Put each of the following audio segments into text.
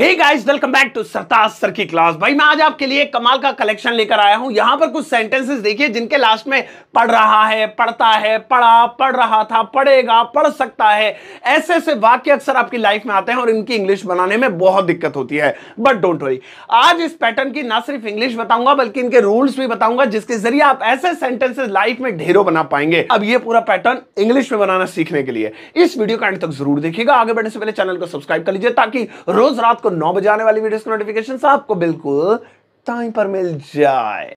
Guys welcome back to Sartaj sir की class भाई मैं आज आपके लिए कमाल का कलेक्शन लेकर आया हूं यहां पर कुछ सेंटेंसेस देखिए जिनके लास्ट में पढ़ रहा है पढ़ता है पढ़ा पढ़ रहा था पढ़ेगा पढ़ सकता है ऐसे ऐसे वाक्य अक्सर आपकी लाइफ में आते हैं और इनकी इंग्लिश बनाने में बहुत दिक्कत होती है बट डोंट वरी आज इस पैटर्न की ना सिर्फ इंग्लिश बताऊंगा बल्कि इनके रूल्स भी बताऊंगा जिसके जरिए आप ऐसे सेंटेंसेस लाइफ में ढेरों बना पाएंगे अब ये पूरा पैटर्न इंग्लिश में बनाना सीखने के लिए इस वीडियो का एंड तक जरूर देखिएगा आगे बढ़ने से पहले चैनल को सब्सक्राइब कर लीजिए ताकि रोज रात को आपको नौ बजे आने वाली वीडियोस की नोटिफिकेशन आपको बिल्कुल टाइम पर मिल जाए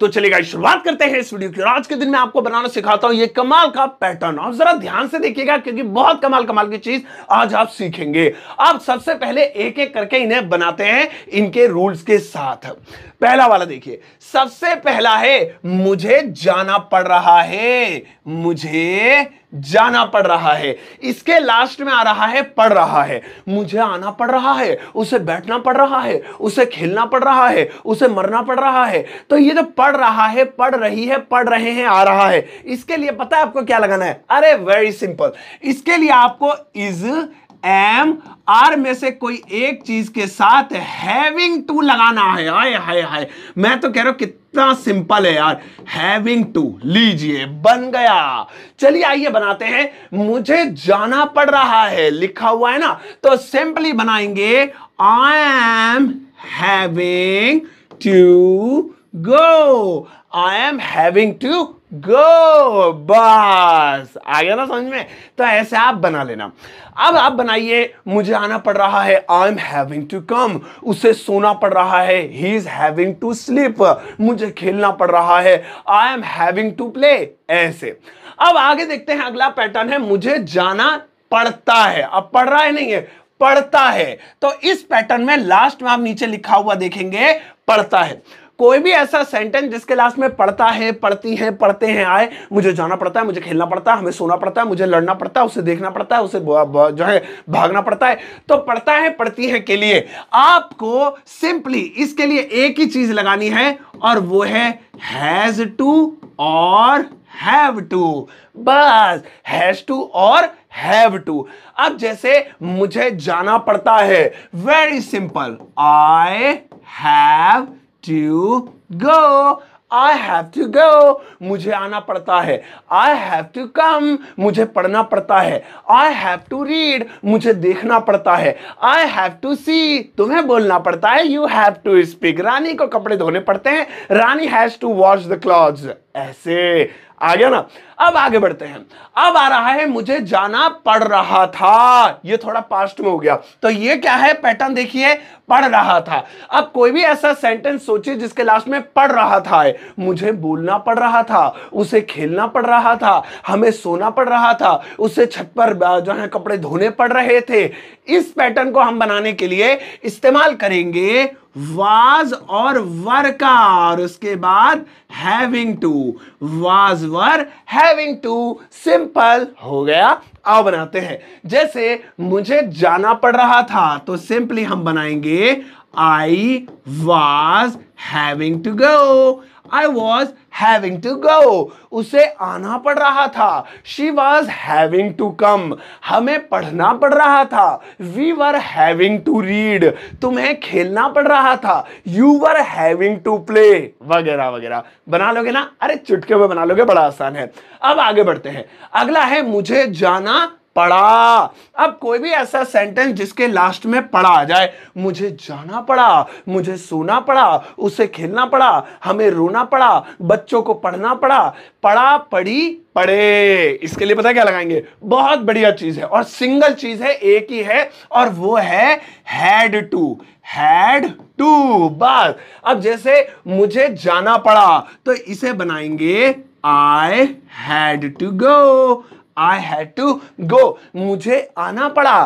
तो चलिए शुरुआत करते हैं इस वीडियो की आज के दिन मैं आपको बनाना सिखाता हूं ये कमाल का पैटर्न और जरा ध्यान से देखिएगा क्योंकि बहुत कमाल कमाल की चीज आज आप सीखेंगे आप सबसे पहले एक एक करके इन्हें बनाते हैं इनके रूल्स के साथ पहला वाला देखिए सबसे पहला है मुझे जाना पड़ रहा है मुझे जाना पड़ रहा है इसके लास्ट में आ रहा है पड़ रहा है मुझे आना पड़ रहा है उसे बैठना पड़ रहा है उसे खेलना पड़ रहा है उसे मरना पड़ रहा है तो ये जो पढ़ रहा है पढ़ रही है पढ़ रहे हैं आ रहा है इसके लिए पता है आपको क्या लगाना है अरे वेरी सिंपल इसके लिए आपको इज एम आर में से कोई एक चीज के साथ हैविंग टू लगाना है आए हाय हाय मैं तो कह रहा हूं कितना सिंपल है यार हैविंग टू लीजिए बन गया चलिए आइए बनाते हैं मुझे जाना पड़ रहा है लिखा हुआ है ना तो सिंपली बनाएंगे I am having to go I am having to go बस आ गया ना समझ में तो ऐसे आप बना लेना अब आप बनाइए मुझे आना पड़ रहा है I am having to come उसे सोना पड़ रहा है he is having to sleep मुझे खेलना पड़ रहा है I am having to play ऐसे अब आगे देखते हैं अगला पैटर्न है मुझे जाना पड़ता है अब पढ़ रहा है नहीं है पढ़ता है तो इस पैटर्न में लास्ट में आप नीचे लिखा हुआ देखेंगे पढ़ता है कोई भी ऐसा सेंटेंस जिसके लास्ट में पढ़ता है पढ़ती है पढ़ते हैं आए मुझे जाना पड़ता है मुझे खेलना पड़ता है हमें सोना पड़ता है मुझे लड़ना पड़ता है उसे देखना पड़ता है उसे जो है भागना पड़ता है तो पढ़ता है पढ़ती है के लिए आपको सिंपली इसके लिए एक ही चीज लगानी है और वो है हैज टू और हैव टू बस हैज टू और हैव टू अब जैसे मुझे जाना पड़ता है very simple I have to go. I have to go. मुझे आना पड़ता है I have to come. मुझे पढ़ना पड़ता है I have to read. मुझे देखना पड़ता है I have to see. तुम्हें बोलना पड़ता है You have to speak. रानी को कपड़े धोने पड़ते हैं रानी has to wash the clothes. ऐसे आ गया ना अब आगे बढ़ते हैं अब आ रहा है मुझे जाना पड़ रहा था ये थोड़ा पास्ट में हो गया तो ये क्या है पैटर्न देखिए पढ़ रहा था अब कोई भी ऐसा सेंटेंस सोचिए जिसके लास्ट में पढ़ रहा था मुझे बोलना पड़ रहा था उसे खेलना पड़ रहा था हमें सोना पड़ रहा था उसे छत पर जो है कपड़े धोने पड़ रहे थे इस पैटर्न को हम बनाने के लिए इस्तेमाल करेंगे वाज और वर का और उसके बाद having to was were having to simple हो गया आओ बनाते हैं जैसे मुझे जाना पड़ रहा था तो सिंपली हम बनाएंगे I was having to go I was having to go उसे आना पड़ रहा था she was having to come हमें पढ़ना पड़ रहा था we were having to read तुम्हें खेलना पड़ रहा था you were having to play वगैरह वगैरह बना लोगे ना अरे चुटके में बना लोगे बड़ा आसान है अब आगे बढ़ते हैं अगला है मुझे जाना पड़ा अब कोई भी ऐसा सेंटेंस जिसके लास्ट में पड़ा आ जाए मुझे जाना पड़ा मुझे सोना पड़ा उसे खेलना पड़ा हमें रोना पड़ा बच्चों को पढ़ना पड़ा पड़ा पड़ी पड़े इसके लिए पता क्या लगाएंगे बहुत बढ़िया चीज है और सिंगल चीज है एक ही है और वो है हैड टू हैड टू बस अब जैसे मुझे जाना पड़ा तो इसे बनाएंगे I had to go I had to go मुझे आना पड़ा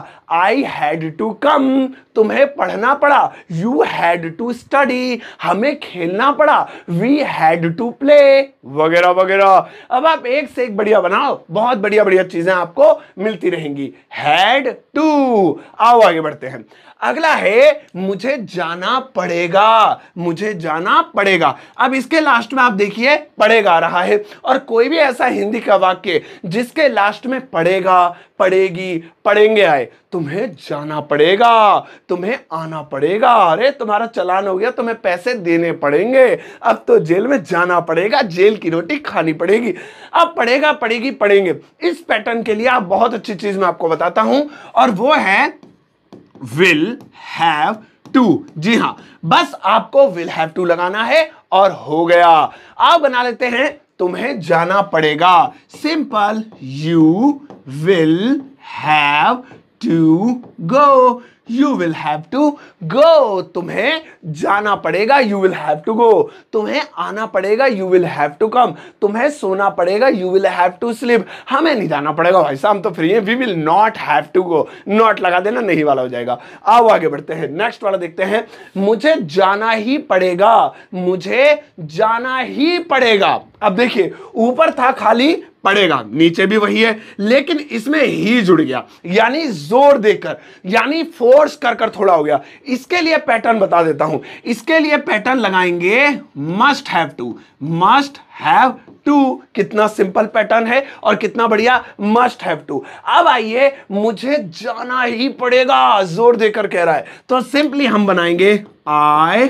आई हैड टू कम तुम्हें पढ़ना पड़ा यू हैड टू स्टडी हमें खेलना पड़ा वी हैड टू प्ले वगैरह वगैरह अब आप एक से एक बढ़िया बनाओ बहुत बढ़िया बढ़िया चीजें आपको मिलती रहेंगी हैड टू आओ आगे बढ़ते हैं अगला है मुझे जाना पड़ेगा मुझे जाना पड़ेगा अब इसके लास्ट में आप देखिए पड़ेगा रहा है और कोई भी ऐसा हिंदी का वाक्य जिसके लास्ट में पड़ेगा पड़ेगी पड़ेंगे आए तुम्हें जाना पड़ेगा तुम्हें आना पड़ेगा अरे तुम्हारा चलान हो गया तुम्हें पैसे देने पड़ेंगे अब तो जेल में जाना पड़ेगा जेल की रोटी खानी पड़ेगी अब पड़ेगा पड़ेगी पड़ेंगे इस पैटर्न के लिए आप बहुत अच्छी चीज मैं आपको बताता हूं और वो है विल हैव टू जी हां बस आपको विल हैव टू लगाना है और हो गया आप बना लेते हैं तुम्हें जाना पड़ेगा simple you will have to go you will have to go तुम्हें जाना पड़ेगा you will have to go तुम्हें आना पड़ेगा you will have to come तुम्हें सोना पड़ेगा you will have to sleep हमें नहीं जाना पड़ेगा भाई साहब हम तो फ्री हैं we will not have to go not लगा देना नहीं वाला हो जाएगा आओ आगे बढ़ते हैं नेक्स्ट वाला देखते हैं मुझे जाना ही पड़ेगा मुझे जाना ही पड़ेगा अब देखिए ऊपर था खाली पड़ेगा नीचे भी वही है लेकिन इसमें ही जुड़ गया यानी जोर देकर यानी फोर्स कर कर थोड़ा हो गया इसके लिए पैटर्न बता देता हूं इसके लिए पैटर्न लगाएंगे must have to must have to कितना सिंपल पैटर्न है और कितना बढ़िया मस्ट हैव टू अब आइए मुझे जाना ही पड़ेगा जोर देकर कह रहा है तो सिंपली हम बनाएंगे I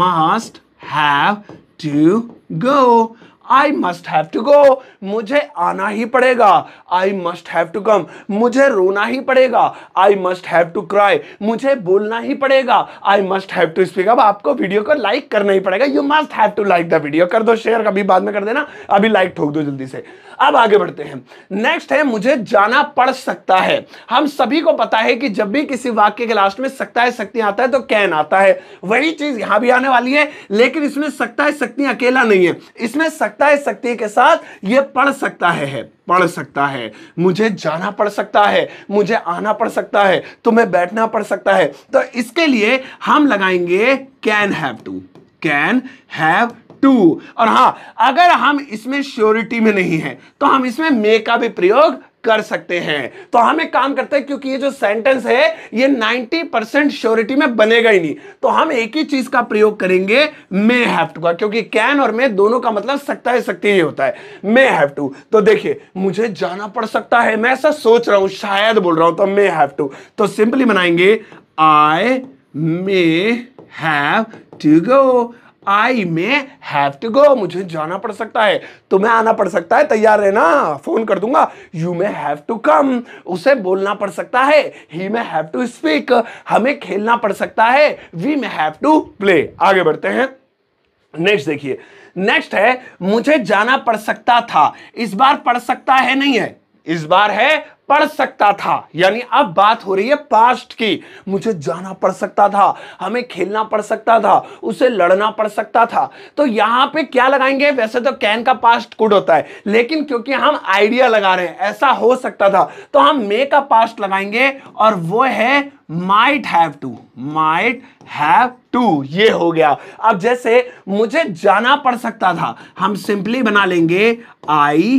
must have to go I must have to go मुझे आना ही पड़ेगा I must have to come मुझे रोना ही पड़ेगा I must have to cry मुझे बोलना ही पड़ेगा I must have to speak अब आपको वीडियो को लाइक करना ही पड़ेगा you must have to like the video कर दो शेयर कभी बाद में कर देना अभी लाइक ठोक दो जल्दी से अब आगे बढ़ते हैं नेक्स्ट है मुझे जाना पड़ सकता है हम सभी को पता है कि जब भी किसी वाक्य के लास्ट में सकता है शक्ति आता है तो कैन आता है वही चीज यहां भी आने वाली है लेकिन इसमें सकता है शक्ति अकेला नहीं है इसमें सकता सकता है सकती के साथ ये पढ़ सकता है पढ़ सकता है मुझे जाना पड़ सकता है मुझे आना पड़ सकता है तुम्हें बैठना पड़ सकता है तो इसके लिए हम लगाएंगे can have to can have to और हाँ अगर हम इसमें श्योरिटी में नहीं है तो हम इसमें मे का भी प्रयोग कर सकते हैं तो हम एक काम करते हैं क्योंकि ये जो सेंटेंस है ये 90 परसेंट श्योरिटी में बनेगा ही नहीं तो हम एक ही चीज का प्रयोग करेंगे मे हैव टू का क्योंकि कैन और मे दोनों का मतलब सकता है सकती ही होता है मे हैव टू तो देखिए मुझे जाना पड़ सकता है मैं ऐसा सोच रहा हूं शायद बोल रहा हूं तो मे हैव टू तो सिंपली बनाएंगे I may have to go I may have to go मुझे जाना पड़ सकता है तुम्हें आना पड़ सकता है तैयार रहना फोन कर दूंगा you may have to come उसे बोलना पड़ सकता है he may have to speak हमें खेलना पड़ सकता है we may have to play आगे बढ़ते हैं नेक्स्ट देखिए नेक्स्ट है मुझे जाना पड़ सकता था इस बार पड़ सकता है नहीं है इस बार है पढ़ सकता था यानी अब बात हो रही है पास्ट की मुझे जाना पड़ सकता था हमें खेलना पड़ सकता था उसे लड़ना पड़ सकता था तो यहां पे क्या लगाएंगे वैसे तो कैन का पास्ट कुड होता है लेकिन क्योंकि हम आइडिया लगा रहे हैं ऐसा हो सकता था तो हम मे का पास्ट लगाएंगे और वो है might have to might have to ये हो गया अब जैसे मुझे जाना पड़ सकता था हम सिंपली बना लेंगे I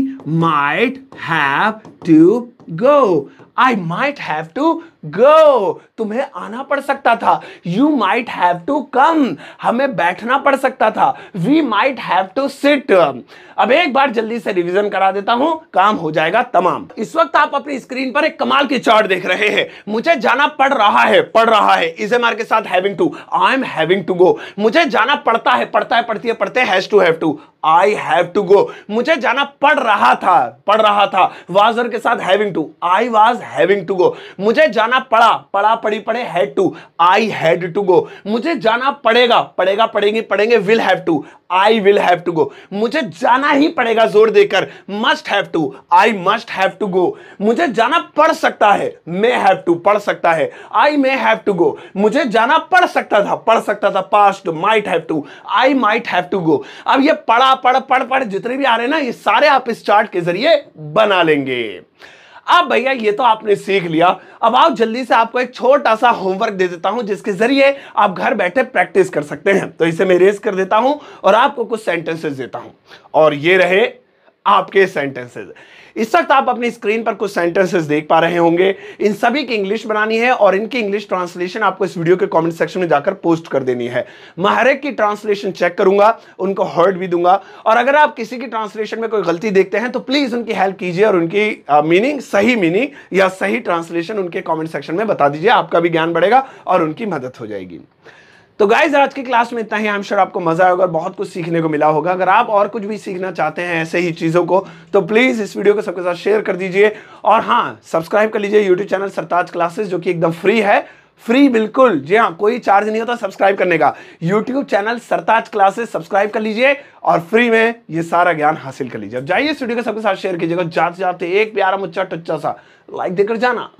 might have to Go I might have to go तुम्हें आना पड़ सकता था you might have to come हमें बैठना पड़ सकता था we might have to sit अब एक बार जल्दी से रिविजन करा देता हूं काम हो जाएगा तमाम इस वक्त आप अपनी स्क्रीन पर एक कमाल की चार्ट देख रहे हैं मुझे जाना पड़ रहा है पड़ रहा है इसे मार के साथ having to I am having to go मुझे जाना पड़ता है पड़ता है पड़ती है पड़ते has to have to I have to go मुझे जाना पड़ रहा था पड़ रहा था वाजर के साथ having to I was having to go मुझे जाना पड़ा पड़ा पड़ी पड़े had to I had to go मुझे जाना पड़ेगा पड़ेगा पड़ेगी पड़ेंगे will have to I will have to go मुझे जाना ही पड़ेगा जोर देकर must have to I must have to go मुझे जाना पड़ सकता है मे हैव टू पढ़ सकता है आई मे हैव टू गो मुझे जाना पड़ सकता था पढ़ सकता था past might have to I might have to go अब ये पढ़ा पढ़ पढ़ पढ़ जितने भी आ रहे हैं ना ये सारे आप इस चार्ट के जरिए बना लेंगे अब भैया ये तो आपने सीख लिया अब आओ जल्दी से आपको एक छोटा सा होमवर्क दे देता हूं जिसके जरिए आप घर बैठे प्रैक्टिस कर सकते हैं तो इसे मैं रेस कर देता हूं और आपको कुछ सेंटेंसेस देता हूं और ये रहे आपके सेंटेंसेस इस वक्त आप अपनी स्क्रीन पर कुछ सेंटेंसेस देख पा रहे होंगे इन सभी की इंग्लिश बनानी है और इनकी इंग्लिश ट्रांसलेशन आपको इस वीडियो के कमेंट सेक्शन में जाकर पोस्ट कर देनी है मैं हर एक की ट्रांसलेशन चेक करूंगा उनको हर्ड भी दूंगा और अगर आप किसी की ट्रांसलेशन में कोई गलती देखते हैं तो प्लीज उनकी हेल्प कीजिए और उनकी मीनिंग सही मीनिंग या सही ट्रांसलेशन उनके कॉमेंट सेक्शन में बता दीजिए आपका भी ज्ञान बढ़ेगा और उनकी मदद हो जाएगी तो गाइज आज की क्लास में इतना ही आई श्योर आपको मजा आएगा और बहुत कुछ सीखने को मिला होगा अगर आप और कुछ भी सीखना चाहते हैं ऐसे ही चीज़ों को तो प्लीज़ इस वीडियो को सबके साथ शेयर कर दीजिए और हाँ सब्सक्राइब कर लीजिए यूट्यूब चैनल सरताज क्लासेस जो कि एकदम फ्री है फ्री बिल्कुल जी हाँ कोई चार्ज नहीं होता सब्सक्राइब करने का YouTube channel Sartaj classes subscribe कर लीजिए और फ्री में ये सारा ज्ञान हासिल कर लीजिए अब जाइए इस वीडियो को सबके साथ शेयर कीजिएगा जाते जाते एक प्यारा मुच्चा अच्छा टुच्चा सा लाइक देकर जाना